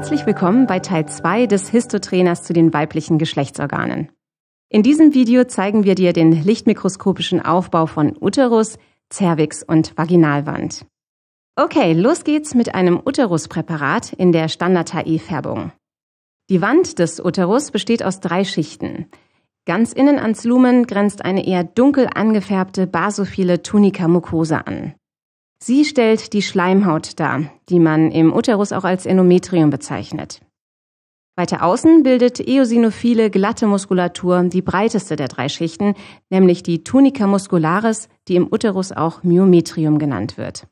Herzlich willkommen bei Teil 2 des Histotrainers zu den weiblichen Geschlechtsorganen. In diesem Video zeigen wir dir den lichtmikroskopischen Aufbau von Uterus, Zervix und Vaginalwand. Okay, los geht's mit einem Uteruspräparat in der standard he färbung Die Wand des Uterus besteht aus drei Schichten. Ganz innen ans Lumen grenzt eine eher dunkel angefärbte basophile Tunica mucosa an. Sie stellt die Schleimhaut dar, die man im Uterus auch als Endometrium bezeichnet. Weiter außen bildet eosinophile glatte Muskulatur die breiteste der drei Schichten, nämlich die Tunica muscularis, die im Uterus auch Myometrium genannt wird.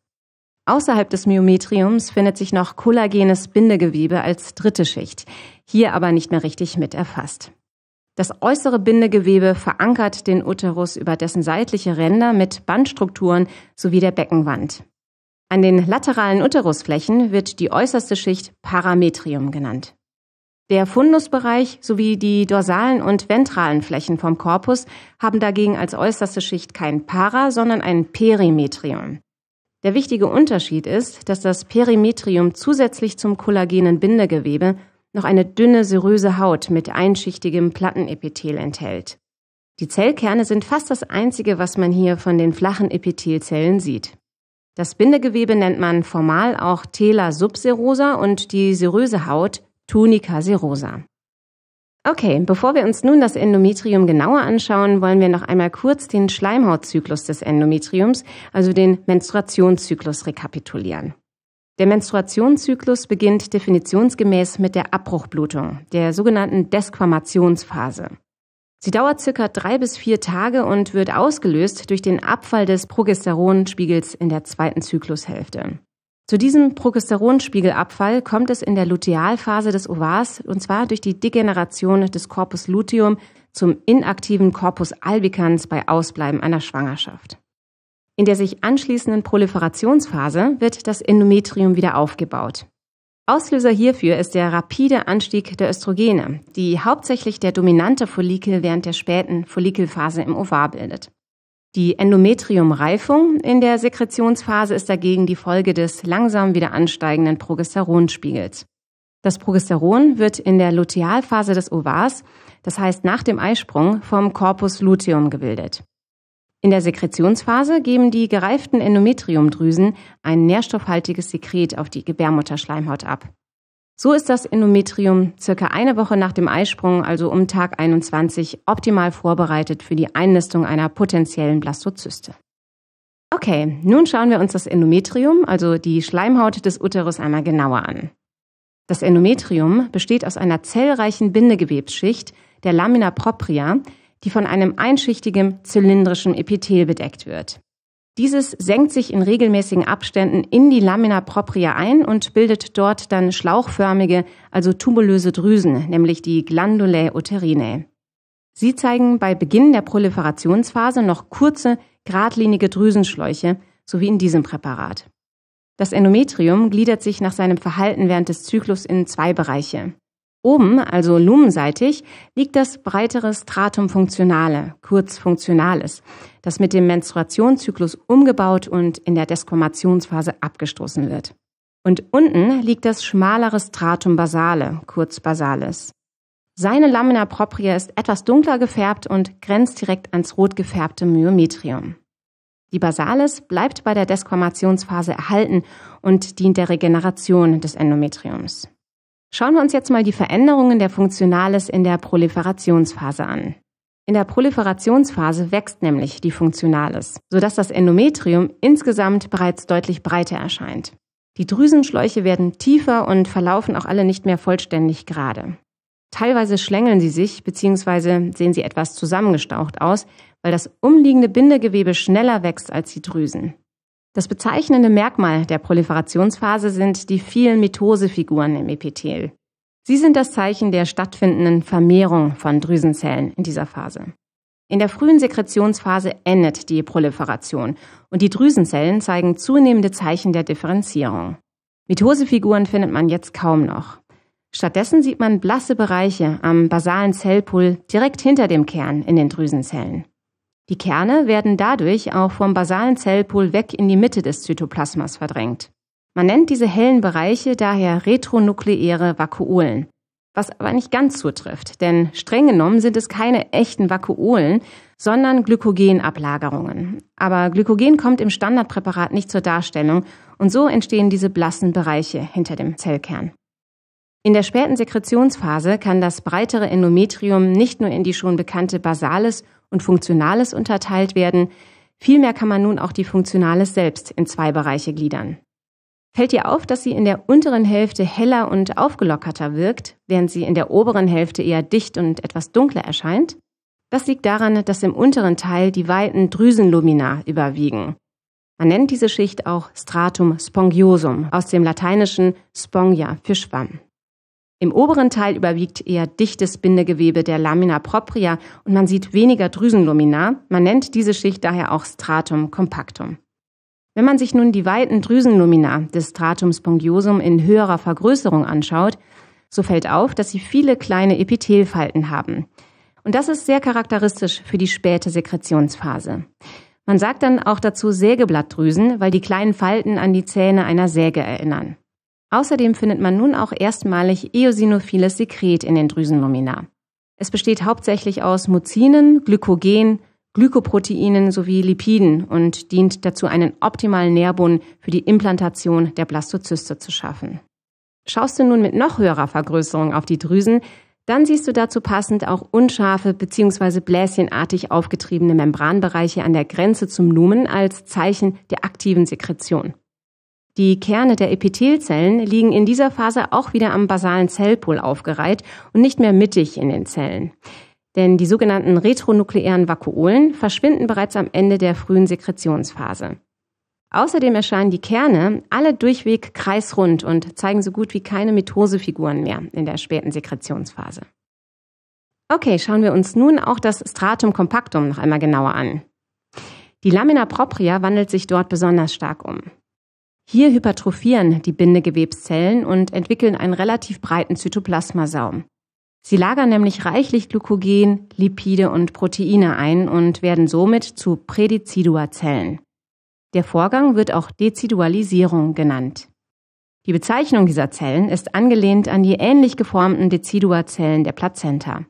Außerhalb des Myometriums findet sich noch kollagenes Bindegewebe als dritte Schicht, hier aber nicht mehr richtig mit erfasst. Das äußere Bindegewebe verankert den Uterus über dessen seitliche Ränder mit Bandstrukturen sowie der Beckenwand. An den lateralen Uterusflächen wird die äußerste Schicht Parametrium genannt. Der Fundusbereich sowie die dorsalen und ventralen Flächen vom Korpus haben dagegen als äußerste Schicht kein Para, sondern ein Perimetrium. Der wichtige Unterschied ist, dass das Perimetrium zusätzlich zum kollagenen Bindegewebe noch eine dünne seröse Haut mit einschichtigem Plattenepithel enthält. Die Zellkerne sind fast das einzige, was man hier von den flachen Epithelzellen sieht. Das Bindegewebe nennt man formal auch Tela subserosa und die seröse Haut Tunica serosa. Okay, bevor wir uns nun das Endometrium genauer anschauen, wollen wir noch einmal kurz den Schleimhautzyklus des Endometriums, also den Menstruationszyklus, rekapitulieren. Der Menstruationszyklus beginnt definitionsgemäß mit der Abbruchblutung, der sogenannten Desquamationsphase. Sie dauert circa drei bis vier Tage und wird ausgelöst durch den Abfall des Progesteronspiegels in der zweiten Zyklushälfte. Zu diesem Progesteronspiegelabfall kommt es in der Lutealphase des Ovars und zwar durch die Degeneration des Corpus luteum zum inaktiven Corpus albicans bei Ausbleiben einer Schwangerschaft. In der sich anschließenden Proliferationsphase wird das Endometrium wieder aufgebaut. Auslöser hierfür ist der rapide Anstieg der Östrogene, die hauptsächlich der dominante Follikel während der späten Follikelphase im Ovar bildet. Die Endometriumreifung in der Sekretionsphase ist dagegen die Folge des langsam wieder ansteigenden Progesteronspiegels. Das Progesteron wird in der Lutealphase des Ovars, das heißt nach dem Eisprung, vom Corpus luteum gebildet. In der Sekretionsphase geben die gereiften Endometriumdrüsen ein nährstoffhaltiges Sekret auf die Gebärmutterschleimhaut ab. So ist das Endometrium circa eine Woche nach dem Eisprung, also um Tag 21, optimal vorbereitet für die Einnistung einer potenziellen Blastozyste. Okay, nun schauen wir uns das Endometrium, also die Schleimhaut des Uterus, einmal genauer an. Das Endometrium besteht aus einer zellreichen Bindegewebsschicht, der Lamina propria, die von einem einschichtigen zylindrischen Epithel bedeckt wird. Dieses senkt sich in regelmäßigen Abständen in die Lamina propria ein und bildet dort dann schlauchförmige, also tumulöse Drüsen, nämlich die Glandulae uterinae. Sie zeigen bei Beginn der Proliferationsphase noch kurze, geradlinige Drüsenschläuche, so wie in diesem Präparat. Das Endometrium gliedert sich nach seinem Verhalten während des Zyklus in zwei Bereiche. Oben, also lumenseitig, liegt das breitere Stratum funktionale, kurz funktionales, das mit dem Menstruationszyklus umgebaut und in der Deskromationsphase abgestoßen wird. Und unten liegt das schmalere Stratum basale, kurz basales. Seine Lamina propria ist etwas dunkler gefärbt und grenzt direkt ans rot gefärbte Myometrium. Die Basalis bleibt bei der Desquamationsphase erhalten und dient der Regeneration des Endometriums. Schauen wir uns jetzt mal die Veränderungen der Funktionales in der Proliferationsphase an. In der Proliferationsphase wächst nämlich die Funktionales, sodass das Endometrium insgesamt bereits deutlich breiter erscheint. Die Drüsenschläuche werden tiefer und verlaufen auch alle nicht mehr vollständig gerade. Teilweise schlängeln sie sich bzw. sehen sie etwas zusammengestaucht aus, weil das umliegende Bindegewebe schneller wächst als die Drüsen. Das bezeichnende Merkmal der Proliferationsphase sind die vielen Mitosefiguren im Epithel. Sie sind das Zeichen der stattfindenden Vermehrung von Drüsenzellen in dieser Phase. In der frühen Sekretionsphase endet die Proliferation und die Drüsenzellen zeigen zunehmende Zeichen der Differenzierung. Mitosefiguren findet man jetzt kaum noch. Stattdessen sieht man blasse Bereiche am basalen Zellpool direkt hinter dem Kern in den Drüsenzellen. Die Kerne werden dadurch auch vom basalen Zellpol weg in die Mitte des Zytoplasmas verdrängt. Man nennt diese hellen Bereiche daher retronukleäre Vakuolen. Was aber nicht ganz zutrifft, denn streng genommen sind es keine echten Vakuolen, sondern Glykogenablagerungen. Aber Glykogen kommt im Standardpräparat nicht zur Darstellung und so entstehen diese blassen Bereiche hinter dem Zellkern. In der späten Sekretionsphase kann das breitere Endometrium nicht nur in die schon bekannte Basales und Funktionales unterteilt werden, vielmehr kann man nun auch die Funktionales selbst in zwei Bereiche gliedern. Fällt dir auf, dass sie in der unteren Hälfte heller und aufgelockerter wirkt, während sie in der oberen Hälfte eher dicht und etwas dunkler erscheint? Das liegt daran, dass im unteren Teil die weiten Drüsenlumina überwiegen. Man nennt diese Schicht auch Stratum spongiosum aus dem lateinischen spongia für Schwamm. Im oberen Teil überwiegt eher dichtes Bindegewebe der Lamina propria und man sieht weniger Drüsenlumina. Man nennt diese Schicht daher auch Stratum compactum. Wenn man sich nun die weiten Drüsenlumina des Stratum spongiosum in höherer Vergrößerung anschaut, so fällt auf, dass sie viele kleine Epithelfalten haben. Und das ist sehr charakteristisch für die späte Sekretionsphase. Man sagt dann auch dazu Sägeblattdrüsen, weil die kleinen Falten an die Zähne einer Säge erinnern. Außerdem findet man nun auch erstmalig eosinophiles Sekret in den Drüsenlumina. Es besteht hauptsächlich aus Muzinen, Glykogen, Glykoproteinen sowie Lipiden und dient dazu, einen optimalen Nährboden für die Implantation der Blastozyste zu schaffen. Schaust du nun mit noch höherer Vergrößerung auf die Drüsen, dann siehst du dazu passend auch unscharfe bzw. bläschenartig aufgetriebene Membranbereiche an der Grenze zum Lumen als Zeichen der aktiven Sekretion. Die Kerne der Epithelzellen liegen in dieser Phase auch wieder am basalen Zellpol aufgereiht und nicht mehr mittig in den Zellen. Denn die sogenannten retronukleären Vakuolen verschwinden bereits am Ende der frühen Sekretionsphase. Außerdem erscheinen die Kerne alle durchweg kreisrund und zeigen so gut wie keine Mitosefiguren mehr in der späten Sekretionsphase. Okay, schauen wir uns nun auch das Stratum compactum noch einmal genauer an. Die Lamina propria wandelt sich dort besonders stark um. Hier hypertrophieren die Bindegewebszellen und entwickeln einen relativ breiten Zytoplasmasaum. Sie lagern nämlich reichlich Glykogen, Lipide und Proteine ein und werden somit zu Prädizidua-Zellen. Der Vorgang wird auch Dezidualisierung genannt. Die Bezeichnung dieser Zellen ist angelehnt an die ähnlich geformten dezidua zellen der Plazenta.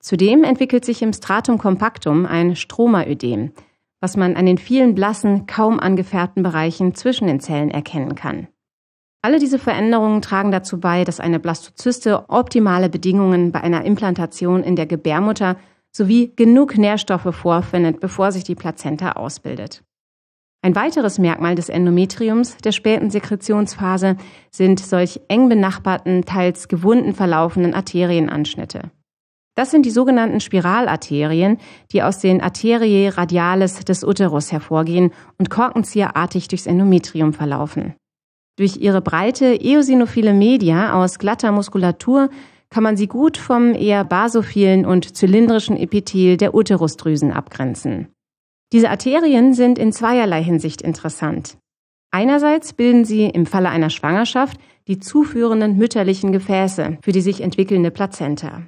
Zudem entwickelt sich im Stratum compactum ein Stromaödem, was man an den vielen blassen, kaum angefärbten Bereichen zwischen den Zellen erkennen kann. Alle diese Veränderungen tragen dazu bei, dass eine Blastozyste optimale Bedingungen bei einer Implantation in der Gebärmutter sowie genug Nährstoffe vorfindet, bevor sich die Plazenta ausbildet. Ein weiteres Merkmal des Endometriums der späten Sekretionsphase sind solch eng benachbarten, teils gewunden verlaufenden Arterienanschnitte. Das sind die sogenannten Spiralarterien, die aus den Arteriae radialis des Uterus hervorgehen und korkenzieherartig durchs Endometrium verlaufen. Durch ihre breite eosinophile Media aus glatter Muskulatur kann man sie gut vom eher basophilen und zylindrischen Epithel der Uterusdrüsen abgrenzen. Diese Arterien sind in zweierlei Hinsicht interessant. Einerseits bilden sie im Falle einer Schwangerschaft die zuführenden mütterlichen Gefäße für die sich entwickelnde Plazenta.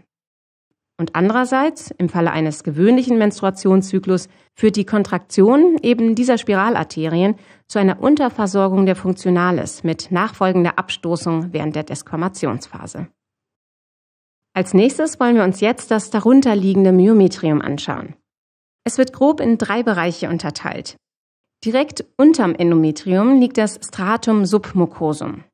Und andererseits, im Falle eines gewöhnlichen Menstruationszyklus, führt die Kontraktion eben dieser Spiralarterien zu einer Unterversorgung der Funktionalis mit nachfolgender Abstoßung während der Desquamationsphase. Als nächstes wollen wir uns jetzt das darunterliegende Myometrium anschauen. Es wird grob in drei Bereiche unterteilt. Direkt unterm Endometrium liegt das Stratum submucosum.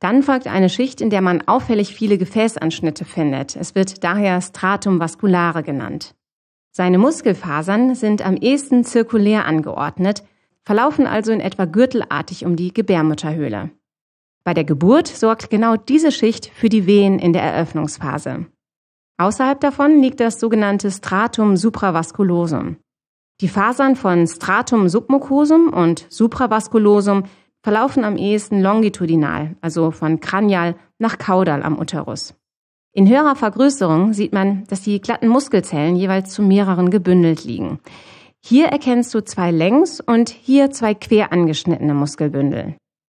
Dann folgt eine Schicht, in der man auffällig viele Gefäßanschnitte findet. Es wird daher Stratum vasculare genannt. Seine Muskelfasern sind am ehesten zirkulär angeordnet, verlaufen also in etwa gürtelartig um die Gebärmutterhöhle. Bei der Geburt sorgt genau diese Schicht für die Wehen in der Eröffnungsphase. Außerhalb davon liegt das sogenannte Stratum supravasculosum. Die Fasern von Stratum submucosum und Supravasculosum verlaufen am ehesten longitudinal, also von Kranial nach Kaudal am Uterus. In höherer Vergrößerung sieht man, dass die glatten Muskelzellen jeweils zu mehreren gebündelt liegen. Hier erkennst du zwei längs und hier zwei quer angeschnittene Muskelbündel.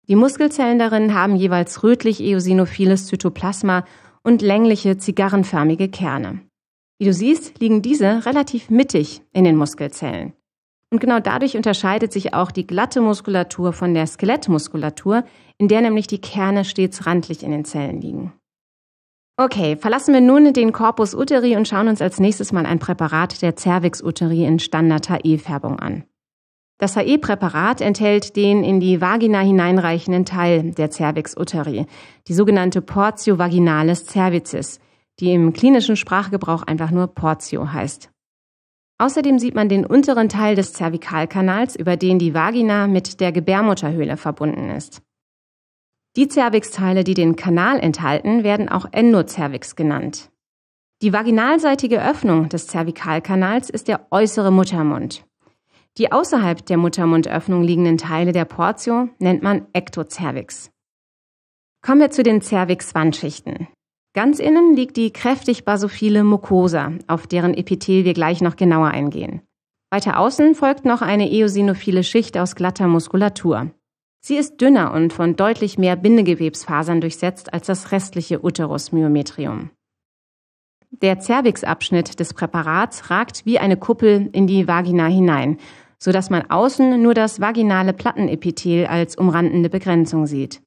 Die Muskelzellen darin haben jeweils rötlich-eosinophiles Zytoplasma und längliche zigarrenförmige Kerne. Wie du siehst, liegen diese relativ mittig in den Muskelzellen. Und genau dadurch unterscheidet sich auch die glatte Muskulatur von der Skelettmuskulatur, in der nämlich die Kerne stets randlich in den Zellen liegen. Okay, verlassen wir nun den Corpus uteri und schauen uns als nächstes mal ein Präparat der Cervix uteri in Standard-HE-Färbung an. Das HE-Präparat enthält den in die Vagina hineinreichenden Teil der Cervix uteri, die sogenannte Portio vaginalis cervicis, die im klinischen Sprachgebrauch einfach nur Portio heißt. Außerdem sieht man den unteren Teil des Zervikalkanals, über den die Vagina mit der Gebärmutterhöhle verbunden ist. Die Zervixteile, die den Kanal enthalten, werden auch Endozervix genannt. Die vaginalseitige Öffnung des Zervikalkanals ist der äußere Muttermund. Die außerhalb der Muttermundöffnung liegenden Teile der Portio nennt man Ektozervix. Kommen wir zu den Cervix-Wandschichten. Ganz innen liegt die kräftig basophile Mucosa, auf deren Epithel wir gleich noch genauer eingehen. Weiter außen folgt noch eine eosinophile Schicht aus glatter Muskulatur. Sie ist dünner und von deutlich mehr Bindegewebsfasern durchsetzt als das restliche Uterusmyometrium. Der Zervixabschnitt des Präparats ragt wie eine Kuppel in die Vagina hinein, so dass man außen nur das vaginale Plattenepithel als umrandende Begrenzung sieht.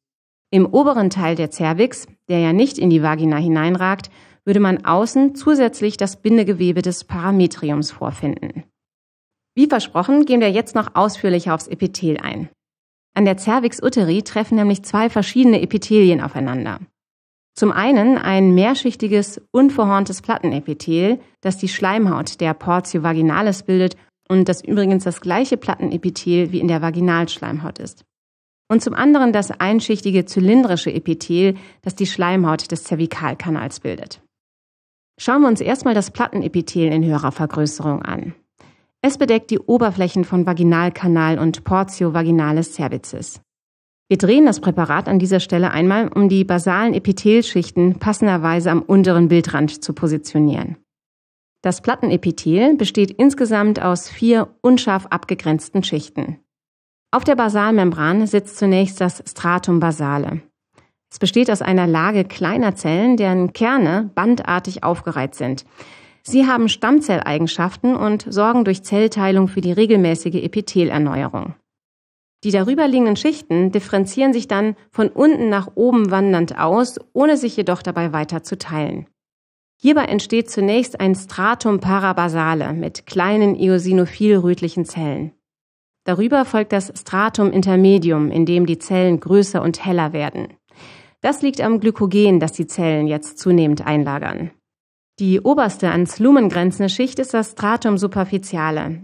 Im oberen Teil der Cervix, der ja nicht in die Vagina hineinragt, würde man außen zusätzlich das Bindegewebe des Parametriums vorfinden. Wie versprochen, gehen wir jetzt noch ausführlicher aufs Epithel ein. An der Cervix uteri treffen nämlich zwei verschiedene Epithelien aufeinander. Zum einen ein mehrschichtiges, unverhorntes Plattenepithel, das die Schleimhaut der Portio vaginalis bildet und das übrigens das gleiche Plattenepithel wie in der Vaginalschleimhaut ist und zum anderen das einschichtige zylindrische Epithel, das die Schleimhaut des Zervikalkanals bildet. Schauen wir uns erstmal das Plattenepithel in höherer Vergrößerung an. Es bedeckt die Oberflächen von Vaginalkanal und Portio vaginalis cervicis. Wir drehen das Präparat an dieser Stelle einmal, um die basalen Epithelschichten passenderweise am unteren Bildrand zu positionieren. Das Plattenepithel besteht insgesamt aus vier unscharf abgegrenzten Schichten. Auf der Basalmembran sitzt zunächst das Stratum basale. Es besteht aus einer Lage kleiner Zellen, deren Kerne bandartig aufgereiht sind. Sie haben Stammzelleigenschaften und sorgen durch Zellteilung für die regelmäßige Epithelerneuerung. Die darüberliegenden Schichten differenzieren sich dann von unten nach oben wandernd aus, ohne sich jedoch dabei weiter zu teilen. Hierbei entsteht zunächst ein Stratum parabasale mit kleinen eosinophil-rötlichen Zellen. Darüber folgt das Stratum intermedium, in dem die Zellen größer und heller werden. Das liegt am Glykogen, das die Zellen jetzt zunehmend einlagern. Die oberste ans Lumen grenzende Schicht ist das Stratum superficiale.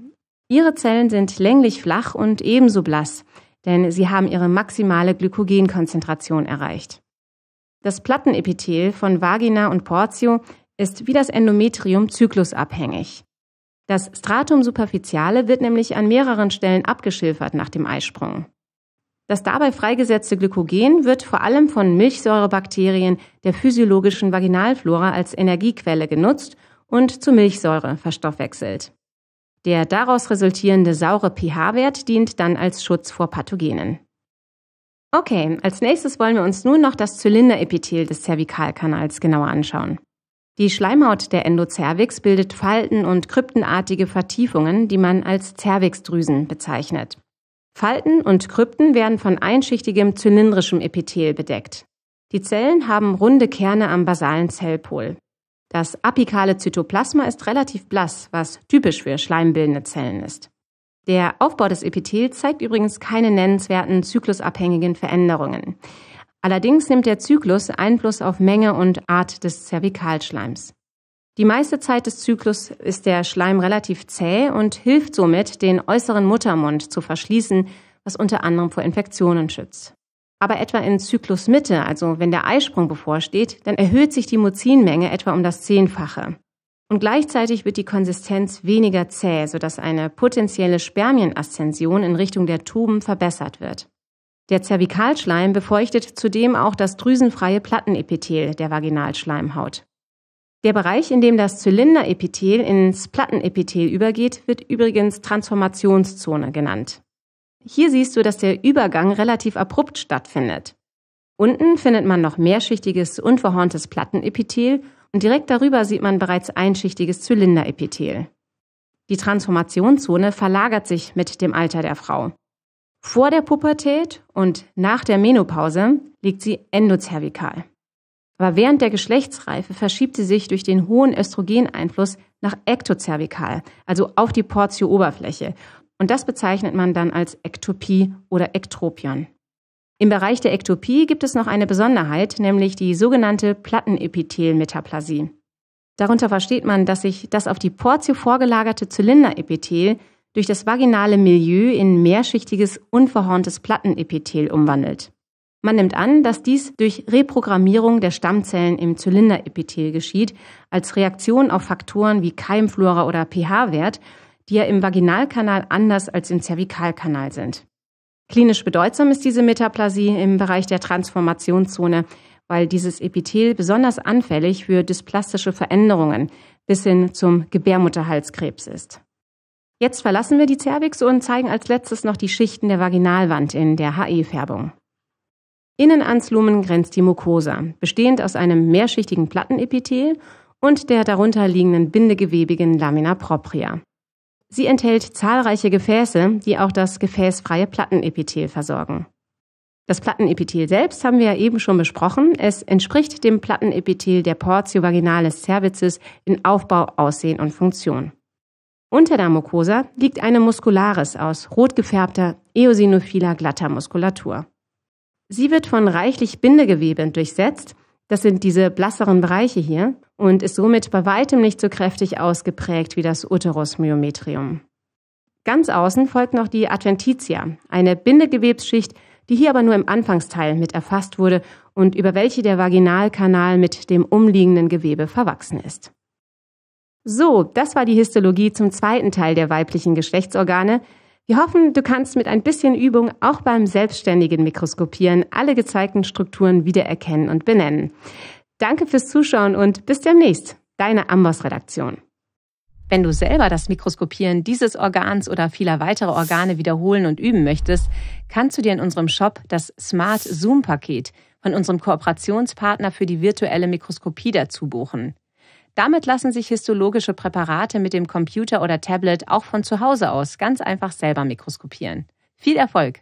Ihre Zellen sind länglich flach und ebenso blass, denn sie haben ihre maximale Glykogenkonzentration erreicht. Das Plattenepithel von Vagina und Portio ist wie das Endometrium zyklusabhängig. Das Stratum superficiale wird nämlich an mehreren Stellen abgeschilfert nach dem Eisprung. Das dabei freigesetzte Glykogen wird vor allem von Milchsäurebakterien der physiologischen Vaginalflora als Energiequelle genutzt und zu Milchsäure verstoffwechselt. Der daraus resultierende saure pH-Wert dient dann als Schutz vor Pathogenen. Okay, als nächstes wollen wir uns nun noch das Zylinderepithel des Zervikalkanals genauer anschauen. Die Schleimhaut der Endozervix bildet Falten und kryptenartige Vertiefungen, die man als Zervixdrüsen bezeichnet. Falten und Krypten werden von einschichtigem zylindrischem Epithel bedeckt. Die Zellen haben runde Kerne am basalen Zellpol. Das apikale Zytoplasma ist relativ blass, was typisch für schleimbildende Zellen ist. Der Aufbau des Epithels zeigt übrigens keine nennenswerten zyklusabhängigen Veränderungen. Allerdings nimmt der Zyklus Einfluss auf Menge und Art des Zervikalschleims. Die meiste Zeit des Zyklus ist der Schleim relativ zäh und hilft somit, den äußeren Muttermund zu verschließen, was unter anderem vor Infektionen schützt. Aber etwa in Zyklusmitte, also wenn der Eisprung bevorsteht, dann erhöht sich die Muzinmenge etwa um das Zehnfache. Und gleichzeitig wird die Konsistenz weniger zäh, sodass eine potenzielle Spermienaszension in Richtung der Tuben verbessert wird. Der Zervikalschleim befeuchtet zudem auch das drüsenfreie Plattenepithel der Vaginalschleimhaut. Der Bereich, in dem das Zylinderepithel ins Plattenepithel übergeht, wird übrigens Transformationszone genannt. Hier siehst du, dass der Übergang relativ abrupt stattfindet. Unten findet man noch mehrschichtiges, unverhorntes Plattenepithel und direkt darüber sieht man bereits einschichtiges Zylinderepithel. Die Transformationszone verlagert sich mit dem Alter der Frau. Vor der Pubertät und nach der Menopause liegt sie endozervikal. Aber während der Geschlechtsreife verschiebt sie sich durch den hohen Östrogeneinfluss nach ektozervikal, also auf die Portio-Oberfläche. Und das bezeichnet man dann als Ektopie oder Ektropion. Im Bereich der Ektopie gibt es noch eine Besonderheit, nämlich die sogenannte Plattenepithelmetaplasie. Darunter versteht man, dass sich das auf die Portio vorgelagerte Zylinderepithel durch das vaginale Milieu in mehrschichtiges, unverhorntes Plattenepithel umwandelt. Man nimmt an, dass dies durch Reprogrammierung der Stammzellen im Zylinderepithel geschieht, als Reaktion auf Faktoren wie Keimflora oder pH-Wert, die ja im Vaginalkanal anders als im Zervikalkanal sind. Klinisch bedeutsam ist diese Metaplasie im Bereich der Transformationszone, weil dieses Epithel besonders anfällig für dysplastische Veränderungen bis hin zum Gebärmutterhalskrebs ist. Jetzt verlassen wir die Cervix und zeigen als letztes noch die Schichten der Vaginalwand in der HE-Färbung. Innen ans Lumen grenzt die Mucosa, bestehend aus einem mehrschichtigen Plattenepithel und der darunter liegenden bindegewebigen Lamina propria. Sie enthält zahlreiche Gefäße, die auch das gefäßfreie Plattenepithel versorgen. Das Plattenepithel selbst haben wir ja eben schon besprochen. Es entspricht dem Plattenepithel der Portio vaginalis cervicis in Aufbau, Aussehen und Funktion. Unter der Mucosa liegt eine Muscularis aus rot gefärbter, eosinophiler glatter Muskulatur. Sie wird von reichlich Bindegewebe durchsetzt, das sind diese blasseren Bereiche hier, und ist somit bei weitem nicht so kräftig ausgeprägt wie das Uterusmyometrium. Ganz außen folgt noch die Adventitia, eine Bindegewebsschicht, die hier aber nur im Anfangsteil mit erfasst wurde und über welche der Vaginalkanal mit dem umliegenden Gewebe verwachsen ist. So, das war die Histologie zum zweiten Teil der weiblichen Geschlechtsorgane. Wir hoffen, du kannst mit ein bisschen Übung auch beim selbstständigen Mikroskopieren alle gezeigten Strukturen wiedererkennen und benennen. Danke fürs Zuschauen und bis demnächst. Deine Amboss-Redaktion. Wenn du selber das Mikroskopieren dieses Organs oder vieler weiterer Organe wiederholen und üben möchtest, kannst du dir in unserem Shop das Smart Zoom Paket von unserem Kooperationspartner für die virtuelle Mikroskopie dazu buchen. Damit lassen sich histologische Präparate mit dem Computer oder Tablet auch von zu Hause aus ganz einfach selber mikroskopieren. Viel Erfolg!